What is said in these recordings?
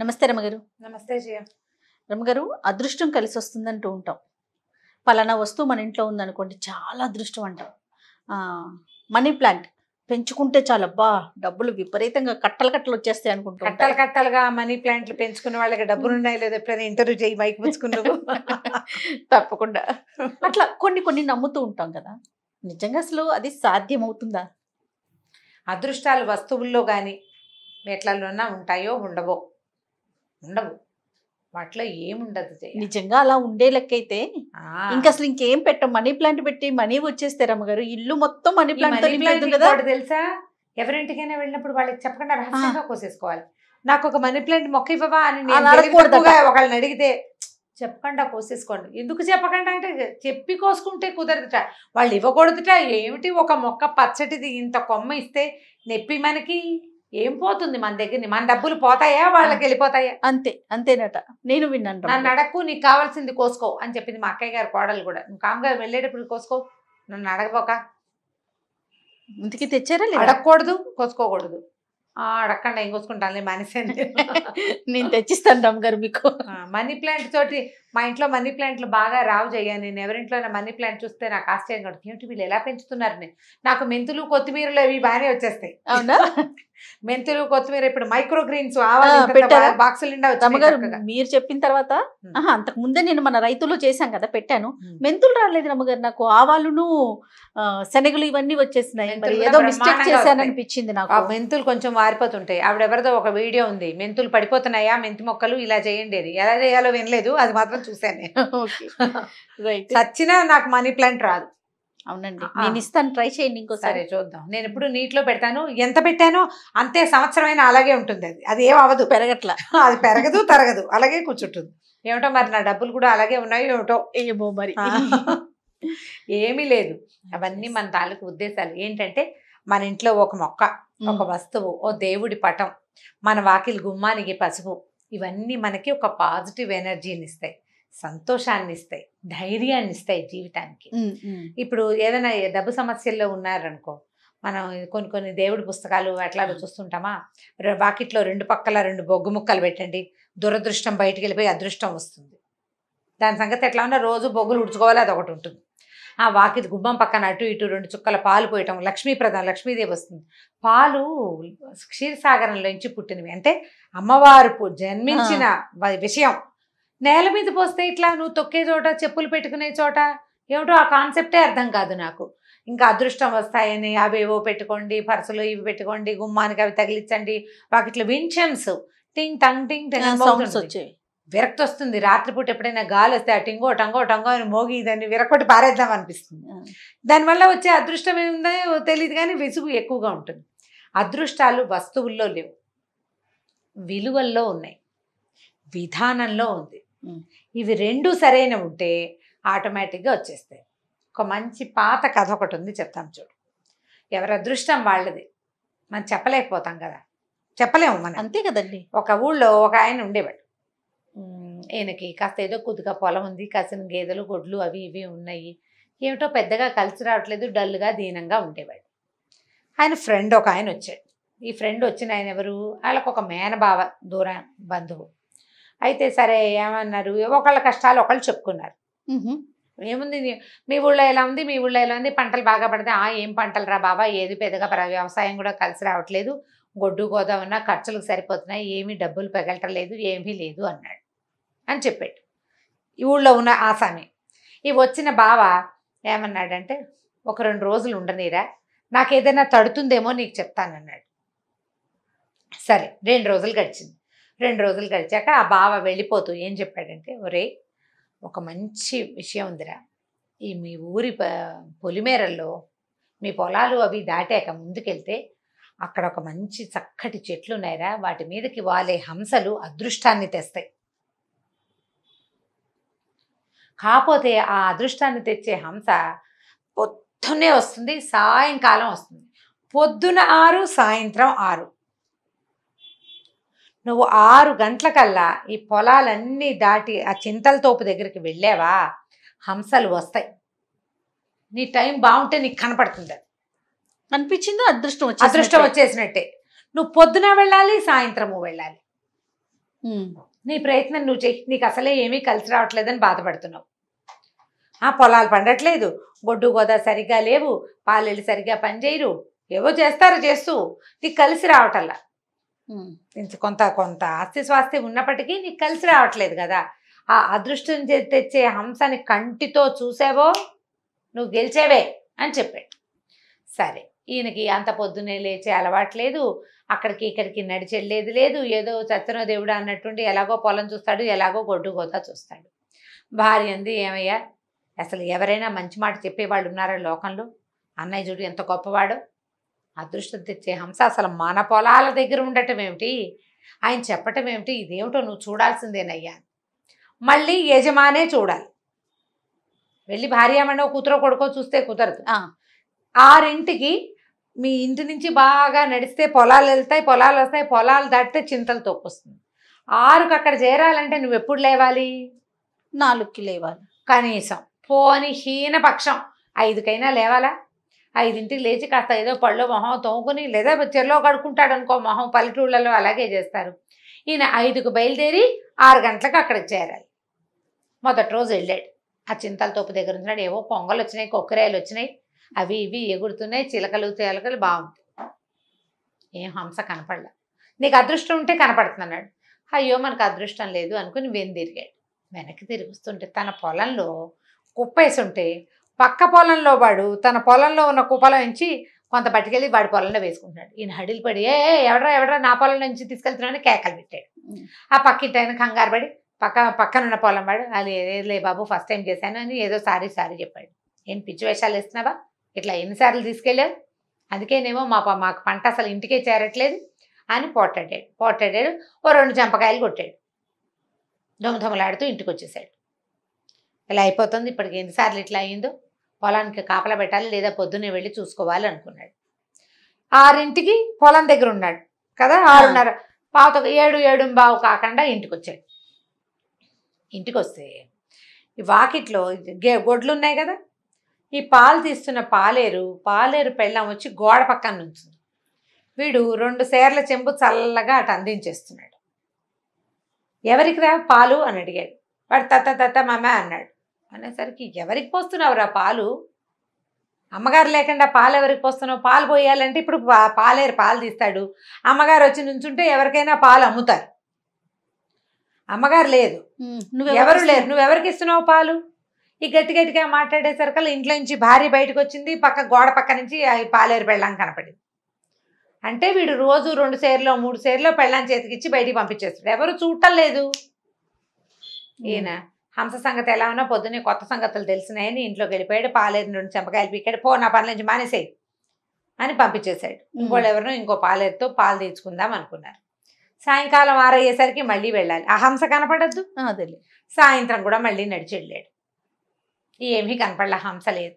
నమస్తే రమగారు నమస్తే జయ రమగారు అదృష్టం కలిసి వస్తుందంటూ ఉంటాం పలానా వస్తువు మన ఇంట్లో ఉందనుకోండి చాలా అదృష్టం అంటాం మనీ ప్లాంట్ పెంచుకుంటే చాలా అబ్బా డబ్బులు విపరీతంగా కట్టలు కట్టలు వచ్చేస్తాయి అనుకుంటా కట్టలు కట్టలుగా మనీ ప్లాంట్లు పెంచుకున్న వాళ్ళకి డబ్బులు ఉన్నాయి లేదా ఎప్పుడైనా ఇంటర్వ్యూ చేయి మైక్ పుచ్చుకున్నావు తప్పకుండా అట్లా కొన్ని కొన్ని నమ్ముతూ ఉంటాం కదా నిజంగా అసలు అది సాధ్యమవుతుందా అదృష్టాలు వస్తువుల్లో కానీ మెట్లలోనా ఉంటాయో ఉండవో ఉండవు వాటిలో ఏముండదు నిజంగా అలా ఉండే లెక్కైతే ఇంకా అసలు ఇంకేం పెట్టం మనీ ప్లాంట్ పెట్టి మనీ వచ్చేస్తారు అమ్మగారు ఇల్లు మొత్తం మనీ ప్లాంట్ తెలుసా ఎవరింటికైనా వెళ్ళినప్పుడు వాళ్ళకి చెప్పకుండా రహస్యంగా కోసేసుకోవాలి నాకు ఒక మనీ ప్లాంట్ మొక్క ఇవ్వవా అని ఒకళ్ళని అడిగితే చెప్పకుండా కోసేసుకోండి ఎందుకు చెప్పకుండా అంటే చెప్పి కోసుకుంటే కుదరదుట వాళ్ళు ఇవ్వకూడదుట ఏమిటి ఒక మొక్క పచ్చటిది ఇంత కొమ్మ ఇస్తే నెప్పి మనకి ఏం పోతుంది మన దగ్గర మన డబ్బులు పోతాయా వాళ్ళకి వెళ్ళిపోతాయా అంతే అంతేనట నేను విన్నాను నన్ను అడక్కు నీకు కావాల్సింది కోసుకో అని చెప్పింది మా అక్కయ్య గారు కోడలు కూడా నువ్వు కామగారు వెళ్ళేటప్పుడు కోసుకో నన్ను అడగబోక ఇంటికి తెచ్చారా అడగకూడదు కోసుకోకూడదు అడగకుండా ఏం కోసుకుంటాను మనసే నేను తెచ్చిస్తాను రామ్ గారు మీకు మనీ ప్లాంట్ తోటి మా ఇంట్లో మనీ ప్లాంట్లు బాగా రావు చేయ నేను ఎవరింట్లో మనీ ప్లాంట్ చూస్తే నాకు ఆశ్చర్యం కడుతుంది ఏమిటి వీళ్ళు ఎలా పెంచుతున్నారు నాకు మెంతులు కొత్తిమీరలు అవి బాగానే వచ్చేస్తాయి అవునా మెంతులు కొత్తిమీర ఇప్పుడు మైక్రో గ్రీన్స్ బాక్సులు నిండా మీరు చెప్పిన తర్వాత అంతకు ముందే నేను మన రైతుల్లో చేశాం కదా పెట్టాను మెంతులు రాలేదు రమ్మగారు నాకు ఆవాలును శనగలు ఇవన్నీ వచ్చేసినాయి ఏదో మిస్టేక్ చేశాను అనిపించింది నాకు మెంతులు కొంచెం వారిపోతుంటాయి ఆవిడ ఎవరిదో ఒక వీడియో ఉంది మెంతులు పడిపోతున్నాయా మెంతి మొక్కలు ఇలా చేయండి ఎలా చేయాలో వినలేదు అది మాత్రం చూశాను నేను సచ్చినా నాకు మనీ ప్లాంట్ రాదు అవునండి నేను ఇస్తాను ట్రై చేయండి ఇంకోసారి చూద్దాం నేను ఎప్పుడు నీటిలో పెడతాను ఎంత పెట్టానో అంతే సంవత్సరమైన అలాగే ఉంటుంది అది అది ఏం అవ్వదు పెరగట్ల అది పెరగదు తరగదు అలాగే కూర్చుంటుంది ఏమిటో మరి నా డబ్బులు కూడా అలాగే ఉన్నాయి ఏమిటో ఏమో మరి ఏమీ లేదు అవన్నీ మన తాలూకు ఉద్దేశాలు ఏంటంటే మన ఇంట్లో ఒక మొక్క ఒక వస్తువు ఓ దేవుడి పటం మన వాకిలి గుమ్మానికి పసుపు ఇవన్నీ మనకి ఒక పాజిటివ్ ఎనర్జీని ఇస్తాయి సంతోషాన్ని ఇస్తాయి ధైర్యాన్ని ఇస్తాయి జీవితానికి ఇప్పుడు ఏదైనా డబ్బు సమస్యల్లో ఉన్నారనుకో మనం కొన్ని కొన్ని దేవుడి పుస్తకాలు అట్లా చూస్తుంటామా వాకిట్లో రెండు పక్కల రెండు బొగ్గు ముక్కలు పెట్టండి దురదృష్టం బయటికి వెళ్ళిపోయి అదృష్టం వస్తుంది దాని సంగతి ఎట్లా ఉన్నా రోజు బొగ్గులు ఉడుచుకోవాలి అది ఒకటి ఉంటుంది ఆ వాకిది గుమ్మం పక్కన అటు ఇటు రెండు చుక్కల పాలు పోయటం లక్ష్మీ ప్రధాన లక్ష్మీదేవి వస్తుంది పాలు క్షీరసాగరంలోంచి పుట్టినవి అంటే అమ్మవారు జన్మించిన విషయం నేల మీద పోస్తే ఇట్లా నువ్వు తొక్కే చోట చెప్పులు పెట్టుకునే చోట ఏమిటో ఆ కాన్సెప్టే అర్థం కాదు నాకు ఇంకా అదృష్టం వస్తాయని అవేవో పెట్టుకోండి పర్సులు ఇవి పెట్టుకోండి గుమ్మానికి అవి తగిలించండి వాకిట్లో వించెమ్స్ టింగ్ టంగ్ టింగ్ టింగ్ సౌండ్స్ వచ్చేవి విరక్తి వస్తుంది రాత్రిపూట ఎప్పుడైనా గాలి వస్తే ఆ టింగో టంగో టంగో అని మోగి దాన్ని విరక్కటి పారేద్దాం అనిపిస్తుంది దానివల్ల వచ్చే అదృష్టం ఏముందో తెలియదు కానీ విసుగు ఎక్కువగా ఉంటుంది అదృష్టాలు వస్తువుల్లో లేవు విలువల్లో ఉన్నాయి విధానంలో ఉంది ఇవి రెండు సరైన ఉంటే ఆటోమేటిక్గా వచ్చేస్తాయి ఒక మంచి పాత కథ ఒకటి ఉంది చెప్తాం చూడు ఎవరి అదృష్టం వాళ్ళది మనం చెప్పలేకపోతాం కదా చెప్పలేము మనం అంతే కదండి ఒక ఊళ్ళో ఒక ఆయన ఉండేవాడు ఈయనకి కాస్త ఏదో కుదుగా పొలం ఉంది కాసిన గేదెలు గొడ్లు అవి ఇవి ఉన్నాయి ఏమిటో పెద్దగా కలిసి రావట్లేదు డల్గా దీనంగా ఉండేవాడు ఆయన ఫ్రెండ్ ఒక ఆయన వచ్చాడు ఈ ఫ్రెండ్ వచ్చిన ఆయన ఎవరు వాళ్ళకు ఒక మేనభావ దూరం బంధువు అయితే సరే ఏమన్నారు ఒకళ్ళ కష్టాలు ఒకళ్ళు చెప్పుకున్నారు ఏముంది మీ ఊళ్ళో ఎలా ఉంది మీ ఊళ్ళో ఎలా ఉంది పంటలు బాగా పడితే ఆ ఏం పంటలు రా బాబా ఏది పెద్దగా వ్యవసాయం కూడా కలిసి రావట్లేదు గొడ్డు గోదా ఉన్నా ఖర్చులకు సరిపోతున్నాయి ఏమీ డబ్బులు పెగలటం లేదు ఏమీ లేదు అన్నాడు అని చెప్పాడు ఈ ఊళ్ళో ఉన్న ఆసామి ఈ వచ్చిన బావ ఏమన్నాడంటే ఒక రెండు రోజులు ఉండనీరా నాకు ఏదైనా తడుతుందేమో నీకు చెప్తానన్నాడు సరే రెండు రోజులు గడిచింది రెండు రోజులు గడిచాక ఆ బావ వెళ్ళిపోతూ ఏం చెప్పాడంటే ఒరే ఒక మంచి విషయం ఉందిరా ఈ మీ ఊరి పొలిమేరల్లో మీ పొలాలు అవి దాటాక ముందుకెళ్తే అక్కడ ఒక మంచి చక్కటి చెట్లు ఉన్నాయిరా వాటి మీదకి వాలే హంసలు అదృష్టాన్ని తెస్తాయి కాకపోతే ఆ అదృష్టాన్ని తెచ్చే హంస పొద్దున్నే వస్తుంది సాయంకాలం వస్తుంది పొద్దున ఆరు సాయంత్రం ఆరు నువ్వు ఆరు గంటలకల్లా ఈ పొలాలన్నీ దాటి ఆ చింతల తోపు దగ్గరికి వెళ్ళావా హంసలు వస్తాయి నీ టైం బాగుంటే నీకు కనపడుతుంది అది అనిపించిందో అదృష్టం అదృష్టం వచ్చేసినట్టే నువ్వు పొద్దున వెళ్ళాలి సాయంత్రము వెళ్ళాలి నీ ప్రయత్నం నువ్వు చెయ్యి నీకు అసలే ఏమీ కలిసి రావట్లేదని బాధపడుతున్నావు ఆ పొలాలు పండట్లేదు గొడ్డు గోదా సరిగ్గా లేవు పాలెళ్ళు సరిగ్గా పనిచేయరు ఏవో చేస్తారు చేస్తూ నీకు కలిసి రావటల్లా ఇంత కొంత కొంత ఆస్తి స్వాస్తి ఉన్నప్పటికీ నీకు కలిసి రావట్లేదు కదా ఆ అదృష్టం తెచ్చే హంసని కంటితో చూసావో నువ్వు గెలిచేవే అని చెప్పాడు సరే ఈయనకి అంత పొద్దునే లేచే అలవాట్లేదు అక్కడికి ఇక్కడికి నడిచెళ్ళేది లేదు ఏదో చచ్చనో దేవుడు అన్నట్టుండి ఎలాగో పొలం చూస్తాడు ఎలాగో గొడ్డు గోతా చూస్తాడు భార్య అంది ఏమయ్యా అసలు ఎవరైనా మంచి మాట చెప్పేవాళ్ళు ఉన్నారా లోకంలో అన్నయ్య చూడు ఎంత గొప్పవాడు అదృష్టం తెచ్చే హంస అసలు మన పొలాల దగ్గర ఉండటం ఏమిటి ఆయన చెప్పటం ఏమిటి ఇదేమిటో నువ్వు చూడాల్సిందేనయ్యా మళ్ళీ యజమానే చూడాలి వెళ్ళి భార్యామండో కూతురో కొడుకో చూస్తే కుదరదు ఆరింటికి మీ ఇంటి నుంచి బాగా నడిస్తే పొలాలు వెళ్తాయి పొలాలు వస్తాయి పొలాలు దాటితే చింతలు తొప్పొస్తుంది ఆరుకు అక్కడ చేరాలంటే నువ్వు ఎప్పుడు లేవాలి నాలుగుకి లేవాలి కనీసం పోని హీనపక్షం ఐదుకైనా లేవాలా ఐదింటికి లేచి కాస్త ఏదో పళ్ళు మొహం తోముకుని లేదా చెరలో కడుక్కుంటాడు అనుకో మొహం పల్లెటూళ్ళలో అలాగే చేస్తారు ఈయన ఐదుకు బయలుదేరి ఆరు గంటలకు అక్కడికి చేరాలి మొదటి రోజు వెళ్ళాడు ఆ చింతల తోపు దగ్గర ఉన్నాడు ఏవో కొంగలు వచ్చినాయి కొక్కరాయలు వచ్చినాయి అవి ఇవి ఎగురుతున్నాయి చిలకలు చిలకలు బాగుంది ఏం హంస కనపడలే నీకు అదృష్టం ఉంటే కనపడుతున్నాడు అయ్యో మనకు అదృష్టం లేదు అనుకుని వెను తిరిగాడు వెనక్కి తిరిగిస్తుంటే తన పొలంలో కుప్పేసి ఉంటే పక్క పొలంలో వాడు తన పొలంలో ఉన్న కుప్పలం నుంచి కొంత పట్టుకెళ్ళి వాడి పొలంలో వేసుకుంటున్నాడు ఈయన హడిలు పడి ఏ ఎవడరా ఎవడరా నా పొలం నుంచి తీసుకెళ్తున్నాడని కేకలు పెట్టాడు ఆ పక్కింటి ఆయన కంగారు పడి పక్క పక్కనున్న పొలం వాడు అది లే బాబు ఫస్ట్ టైం చేశాను అని ఏదో సారీ సారీ చెప్పాడు ఏం పిచ్చి వేషాలు ఇస్తున్నావా ఇట్లా ఎన్నిసార్లు తీసుకెళ్ళావు అందుకేనేమో మా మాకు పంట అసలు ఇంటికే చేరట్లేదు అని పోట్టాడాడు పోట్టాడాడు ఓ రెండు చంపకాయలు కొట్టాడు దొంగ దొంగలాడుతూ ఇంటికి వచ్చేసాడు ఇలా అయిపోతుంది ఇప్పటికి ఎన్నిసార్లు ఇట్లా అయ్యిందో పొలానికి కాపలా పెట్టాలి లేదా పొద్దున్నే వెళ్ళి చూసుకోవాలి అనుకున్నాడు ఆరింటికి పొలం దగ్గర ఉన్నాడు కదా ఆరున్నర పాత ఏడు ఏడు బావు కాకుండా ఇంటికి వచ్చాడు ఇంటికి వస్తే ఈ వాకిట్లో గే గొడ్లు ఉన్నాయి కదా ఈ పాలు తీస్తున్న పాలేరు పాలేరు పెళ్ళం వచ్చి గోడ పక్కన నుంచింది వీడు రెండు సేర్ల చెంబు చల్లగా అటు అందించేస్తున్నాడు ఎవరికిరా పాలు అని అడిగాడు వాడు తత్త తత్త మామ అన్నాడు అనేసరికి ఎవరికి పోస్తున్నావురా పాలు అమ్మగారు లేకుండా పాలు ఎవరికి పోస్తున్నావు పాలు పోయాలంటే ఇప్పుడు పాలేరు పాలు తీస్తాడు అమ్మగారు వచ్చి నుంచుంటే ఎవరికైనా పాలు అమ్ముతారు అమ్మగారు లేదు ఎవరు లేరు నువ్వెవరికి ఇస్తున్నావు పాలు ఈ గట్టి గట్టిగా మాట్లాడేసరికి ఇంట్లో నుంచి భార్య బయటకు వచ్చింది పక్క గోడ పక్క నుంచి పాలేరు పెళ్ళాం కనపడింది అంటే వీడు రోజు రెండు సేర్లో మూడు సేర్లో పెళ్ళాం చేతికిచ్చి బయటికి పంపించేస్తాడు ఎవరు చూడటం లేదు ఈయన హంస సంగతి ఎలా ఉన్నా పొద్దున్నే కొత్త సంగతులు తెలిసినాయని ఇంట్లోకి వెళ్ళిపోయాడు పాలేరు రెండు చెంపకాయలు పీకాడు పో నా పనుల నుంచి మానేసేయి అని పంపించేశాడు ఇంకోళ్ళు ఎవరినో ఇంకో పాలేరుతో పాలు తీసుకుందాం అనుకున్నారు సాయంకాలం ఆరయ్యేసరికి మళ్ళీ వెళ్ళాలి ఆ హంస కనపడద్దు సాయంత్రం కూడా మళ్ళీ నడిచి వెళ్ళాడు ఏమీ కనపడలే హంస లేదు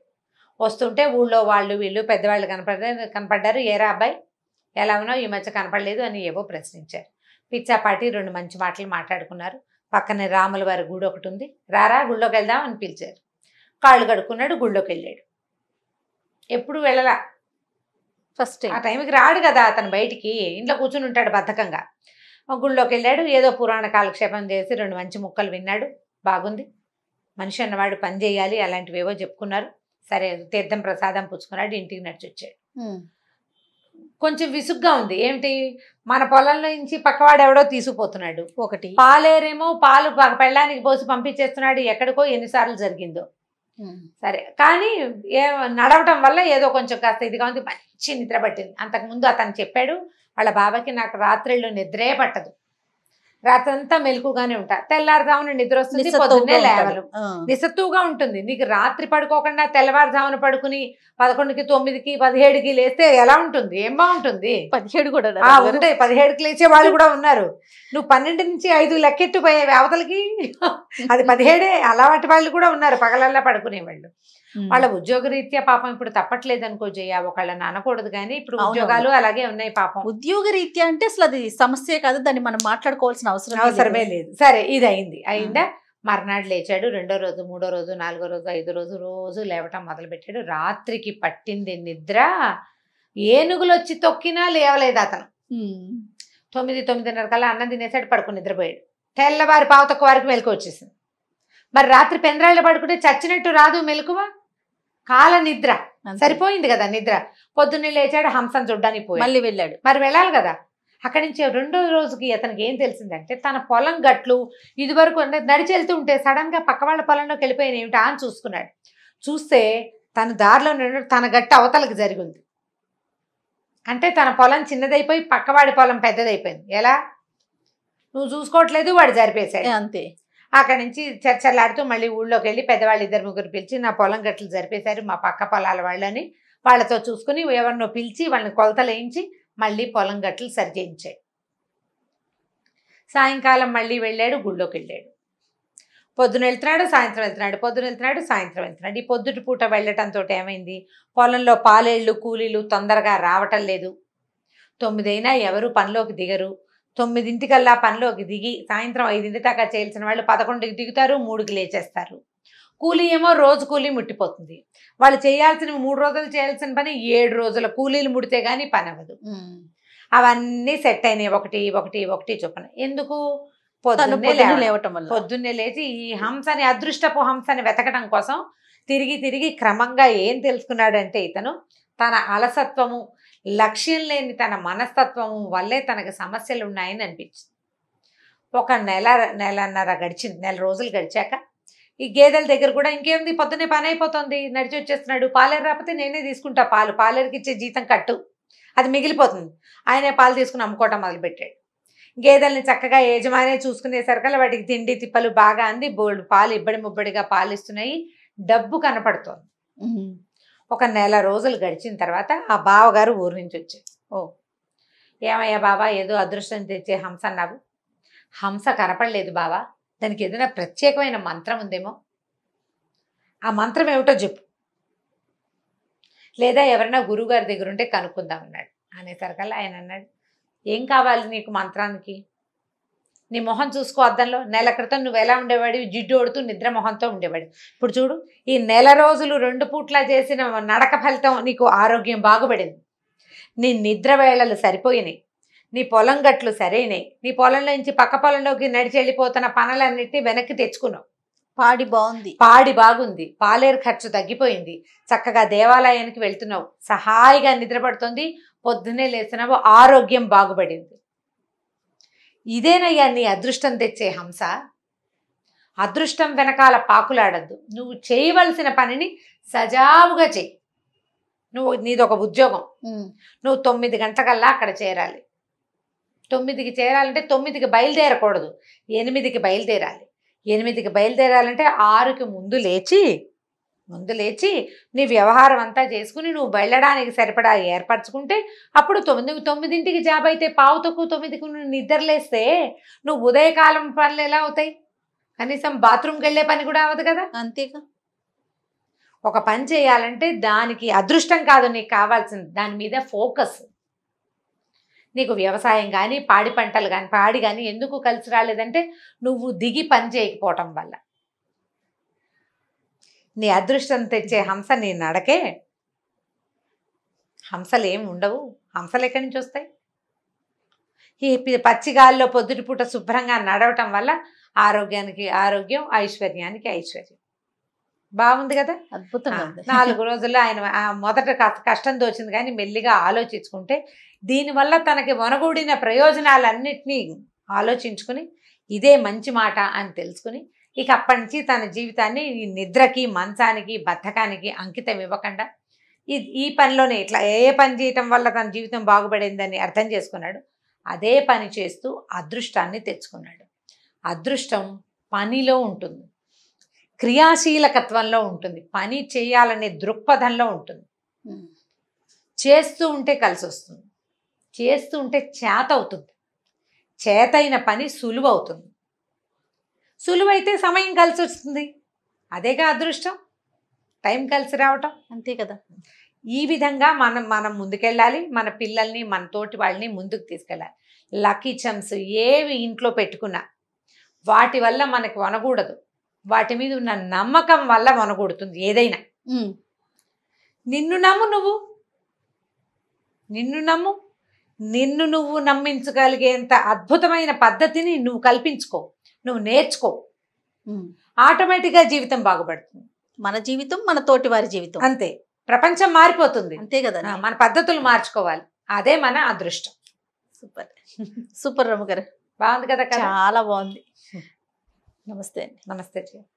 వస్తుంటే ఊళ్ళో వాళ్ళు వీళ్ళు పెద్దవాళ్ళు కనపడారు కనపడ్డారు ఏరా అబ్బాయి ఎలా ఉన్నావు ఈ మధ్య కనపడలేదు అని ఏవో ప్రశ్నించారు పిచ్చాపాటి రెండు మంచి మాటలు మాట్లాడుకున్నారు పక్కనే రాముల వారి గుడి ఒకటి ఉంది రారా గుళ్ళోకి వెళ్దాం అని పిలిచారు కాళ్ళు కడుక్కున్నాడు గుళ్ళోకి వెళ్ళాడు ఎప్పుడు వెళ్ళలా ఫస్ట్ ఆ టైంకి రాడు కదా అతను బయటికి ఇంట్లో కూర్చుని ఉంటాడు బద్ధకంగా గుళ్ళోకి వెళ్ళాడు ఏదో పురాణ కాలక్షేపం చేసి రెండు మంచి ముక్కలు విన్నాడు బాగుంది మనిషి అన్నవాడు పని చేయాలి ఏవో చెప్పుకున్నారు సరే తీర్థం ప్రసాదం పుచ్చుకున్నాడు ఇంటికి నడిచి వచ్చాడు hmm. కొంచెం విసుగ్గా ఉంది ఏంటి మన పొలంలో నుంచి పక్కవాడు ఎవడో తీసుకుపోతున్నాడు ఒకటి పాలేరేమో పాలు పెళ్ళానికి పోసి పంపించేస్తున్నాడు ఎక్కడికో ఎన్నిసార్లు జరిగిందో సరే కానీ ఏ నడవటం వల్ల ఏదో కొంచెం కాస్త ఇదిగా ఉంది మంచి నిద్ర పట్టింది అంతకుముందు అతను చెప్పాడు వాళ్ళ బాబాకి నాకు రాత్రిళ్ళు నిద్రే పట్టదు రాత్రంతా మెలకుగానే ఉంటా తెల్లారుజామున నిద్ర వస్తుంది పొద్దున్నే లేవలు నిసత్తువుగా ఉంటుంది నీకు రాత్రి పడుకోకుండా తెల్లవారుజామున పడుకుని పదకొండుకి తొమ్మిదికి పదిహేడుకి లేస్తే ఎలా ఉంటుంది ఏం బాగుంటుంది పదిహేడు కూడా ఉంటాయి పదిహేడుకి లేచే వాళ్ళు కూడా ఉన్నారు నువ్వు పన్నెండు నుంచి ఐదు లెక్కెట్టు అవతలకి అది పదిహేడే అలవాటి వాళ్ళు కూడా ఉన్నారు పగలల్లా పడుకునే వాళ్ళు వాళ్ళ ఉద్యోగ రీత్యా పాపం ఇప్పుడు తప్పట్లేదు అనుకో జయ ఒకళ్ళని అనకూడదు కానీ ఇప్పుడు ఉద్యోగాలు అలాగే ఉన్నాయి పాపం ఉద్యోగ రీత్యా అంటే అసలు అది సమస్య కాదు దాన్ని మనం మాట్లాడుకోవాల్సిన అవసరం అవసరమే లేదు సరే ఇది అయింది అయిందా మర్నాడు లేచాడు రెండో రోజు మూడో రోజు నాలుగో రోజు ఐదో రోజు రోజు లేవటం మొదలుపెట్టాడు రాత్రికి పట్టింది నిద్ర ఏనుగులు వచ్చి తొక్కినా లేవలేదు అతను తొమ్మిది తొమ్మిదిన్నర కల్లా అన్నం తినేసాడు పడుకుని నిద్రపోయాడు తెల్లవారి పావుతొక్క వారికి మెలకు వచ్చేసింది మరి రాత్రి పెందరాళ్ళు పడుకుంటే చచ్చినట్టు రాదు మెలకువా కాల నిద్ర సరిపోయింది కదా నిద్ర పొద్దున్నే లేచాడు హంసం చూడ్డానికి పోయి మళ్ళీ వెళ్ళాడు మరి వెళ్ళాలి కదా అక్కడి నుంచి రెండో రోజుకి అతనికి ఏం తెలిసిందంటే తన పొలం గట్లు ఇది వరకు నడిచి సడన్ సడన్గా పక్క వాళ్ళ పొలంలోకి వెళ్ళిపోయిన ఏమిటా అని చూసుకున్నాడు చూస్తే తన దారిలో తన గట్టు అవతలకి జరిగింది అంటే తన పొలం చిన్నదైపోయి పక్కవాడి పొలం పెద్దదైపోయింది ఎలా నువ్వు చూసుకోవట్లేదు వాడు జరిపేసాడు అంతే అక్కడి నుంచి చర్చలాడుతూ మళ్ళీ ఊళ్ళోకి వెళ్ళి పెద్దవాళ్ళు ఇద్దరు ముగ్గురు పిలిచి నా పొలం గట్లు జరిపేశారు మా పక్క పొలాల వాళ్ళని వాళ్ళతో చూసుకుని ఎవరినో పిలిచి వాళ్ళని కొలతలు వేయించి మళ్ళీ పొలం గట్లు సరిచేయించాయి సాయంకాలం మళ్ళీ వెళ్ళాడు గుళ్ళోకి వెళ్ళాడు పొద్దున వెళ్తున్నాడు సాయంత్రం వెళ్తున్నాడు పొద్దున వెళ్తున్నాడు సాయంత్రం వెళ్తున్నాడు ఈ పొద్దుటి పూట వెళ్ళటంతో ఏమైంది పొలంలో పాలేళ్ళు కూలీలు తొందరగా రావటం లేదు తొమ్మిదైనా ఎవరు పనిలోకి దిగరు తొమ్మిదింటికల్లా పనిలోకి దిగి సాయంత్రం ఐదింటి దాకా చేయాల్సిన వాళ్ళు పదకొండుకి దిగుతారు మూడుకి లేచేస్తారు కూలీ ఏమో రోజు కూలీ ముట్టిపోతుంది వాళ్ళు చేయాల్సిన మూడు రోజులు చేయాల్సిన పని ఏడు రోజుల కూలీలు ముడితే కానీ పని అవ్వదు అవన్నీ సెట్ అయినాయి ఒకటి ఒకటి ఒకటి చొప్పున ఎందుకు పొద్దున్నే పొద్దున్నే లేచి ఈ హంసని అదృష్టపు హంసని వెతకడం కోసం తిరిగి తిరిగి క్రమంగా ఏం తెలుసుకున్నాడంటే ఇతను తన అలసత్వము లక్ష్యం లేని తన మనస్తత్వం వల్లే తనకు సమస్యలు ఉన్నాయని అనిపించింది ఒక నెల నెలన్నర గడిచింది నెల రోజులు గడిచాక ఈ గేదెల దగ్గర కూడా ఇంకేంది పొద్దునే పని అయిపోతుంది నడిచి వచ్చేస్తున్నాడు పాలేరు రాకపోతే నేనే తీసుకుంటా పాలు పాలేరుకి ఇచ్చే జీతం కట్టు అది మిగిలిపోతుంది ఆయనే పాలు తీసుకుని అమ్ముకోవటం మొదలుపెట్టాడు గేదెల్ని చక్కగా యజమానే చూసుకునేసరికల్లా వాటికి తిండి తిప్పలు బాగా అంది బోల్డ్ పాలు ఇబ్బడి ముబ్బడిగా పాలు ఇస్తున్నాయి డబ్బు కనపడుతోంది ఒక నెల రోజులు గడిచిన తర్వాత ఆ బావగారు ఊరి నుంచి వచ్చారు ఓ ఏమయ్యా బాబా ఏదో అదృష్టం తెచ్చే హంస అన్నావు హంస కనపడలేదు బావా దానికి ఏదైనా ప్రత్యేకమైన మంత్రం ఉందేమో ఆ మంత్రం ఏమిటో చెప్పు లేదా ఎవరైనా గురువుగారి దగ్గర ఉంటే కనుక్కుందాం అనేసరికల్లా ఆయన అన్నాడు ఏం కావాలి నీకు మంత్రానికి నీ మొహం చూసుకో అద్దంలో నెల క్రితం నువ్వు ఎలా ఉండేవాడు జిడ్డు ఓడుతూ నిద్ర మొహంతో ఉండేవాడు ఇప్పుడు చూడు ఈ నెల రోజులు రెండు పూట్లా చేసిన నడక ఫలితం నీకు ఆరోగ్యం బాగుపడింది నీ నిద్ర వేళలు సరిపోయినాయి నీ పొలం గట్లు సరైనవి నీ పొలంలో నుంచి పక్క పొలంలోకి నడిచి వెళ్ళిపోతున్న పనులన్నిటినీ వెనక్కి తెచ్చుకున్నావు పాడి బాగుంది పాడి బాగుంది పాలేరు ఖర్చు తగ్గిపోయింది చక్కగా దేవాలయానికి వెళ్తున్నావు సహాయిగా నిద్రపడుతుంది పొద్దునే లేచినావు ఆరోగ్యం బాగుపడింది ఇదేనయ్యా నీ అదృష్టం తెచ్చే హంస అదృష్టం వెనకాల పాకులాడద్దు నువ్వు చేయవలసిన పనిని సజావుగా చేయి నువ్వు నీదొక ఉద్యోగం నువ్వు తొమ్మిది గంటలకల్లా అక్కడ చేరాలి తొమ్మిదికి చేరాలంటే తొమ్మిదికి బయలుదేరకూడదు ఎనిమిదికి బయలుదేరాలి ఎనిమిదికి బయలుదేరాలంటే ఆరుకి ముందు లేచి ముందు లేచి నీ వ్యవహారం అంతా చేసుకుని నువ్వు బయలడానికి సరిపడా ఏర్పరచుకుంటే అప్పుడు తొమ్మిది తొమ్మిదింటికి జాబ్ అయితే పావు తక్కువ తొమ్మిదికి నువ్వు నిద్రలేస్తే నువ్వు ఉదయకాలం పనులు ఎలా అవుతాయి కనీసం బాత్రూమ్కి వెళ్ళే పని కూడా అవ్వదు కదా అంతేగా ఒక పని చేయాలంటే దానికి అదృష్టం కాదు నీకు కావాల్సింది దాని మీద ఫోకస్ నీకు వ్యవసాయం కానీ పాడి పంటలు కానీ పాడి కానీ ఎందుకు కలిసి రాలేదంటే నువ్వు దిగి పని చేయకపోవటం వల్ల నీ అదృష్టం తెచ్చే హంస నీ నడకే హంసలు ఏమి ఉండవు హంసలు ఎక్కడి నుంచి వస్తాయి ఈ పచ్చిగాల్లో పొద్దుటిపూట శుభ్రంగా నడవటం వల్ల ఆరోగ్యానికి ఆరోగ్యం ఐశ్వర్యానికి ఐశ్వర్యం బాగుంది కదా అద్భుతం నాలుగు రోజుల్లో ఆయన మొదట కష్టం తోచింది కానీ మెల్లిగా ఆలోచించుకుంటే దీనివల్ల తనకి వనగూడిన ప్రయోజనాలన్నింటినీ ఆలోచించుకుని ఇదే మంచి మాట అని తెలుసుకుని ఇక అప్పటి నుంచి తన జీవితాన్ని ఈ నిద్రకి మంచానికి బద్ధకానికి అంకితం ఇవ్వకుండా ఈ ఈ పనిలోనే ఇట్లా ఏ పని చేయటం వల్ల తన జీవితం బాగుపడిందని అర్థం చేసుకున్నాడు అదే పని చేస్తూ అదృష్టాన్ని తెచ్చుకున్నాడు అదృష్టం పనిలో ఉంటుంది క్రియాశీలకత్వంలో ఉంటుంది పని చేయాలనే దృక్పథంలో ఉంటుంది చేస్తూ ఉంటే కలిసి వస్తుంది చేస్తూ ఉంటే చేత అవుతుంది చేతైన పని సులువవుతుంది సులువైతే సమయం కలిసి వస్తుంది అదేగా అదృష్టం టైం కలిసి రావటం అంతే కదా ఈ విధంగా మనం మనం ముందుకెళ్ళాలి మన పిల్లల్ని మన తోటి వాళ్ళని ముందుకు తీసుకెళ్ళాలి లక్కీ చమ్స్ ఏవి ఇంట్లో పెట్టుకున్నా వాటి వల్ల మనకి వనకూడదు వాటి మీద ఉన్న నమ్మకం వల్ల వనకూడుతుంది ఏదైనా నిన్ను నమ్ము నువ్వు నిన్ను నమ్ము నిన్ను నువ్వు నమ్మించగలిగేంత అద్భుతమైన పద్ధతిని నువ్వు కల్పించుకో నువ్వు నేర్చుకో ఆటోమేటిక్గా జీవితం బాగుపడుతుంది మన జీవితం మన తోటి వారి జీవితం అంతే ప్రపంచం మారిపోతుంది అంతే కదా మన పద్ధతులు మార్చుకోవాలి అదే మన అదృష్టం సూపర్ సూపర్ రమ్మగారు గారు బాగుంది కదా చాలా బాగుంది నమస్తే అండి నమస్తే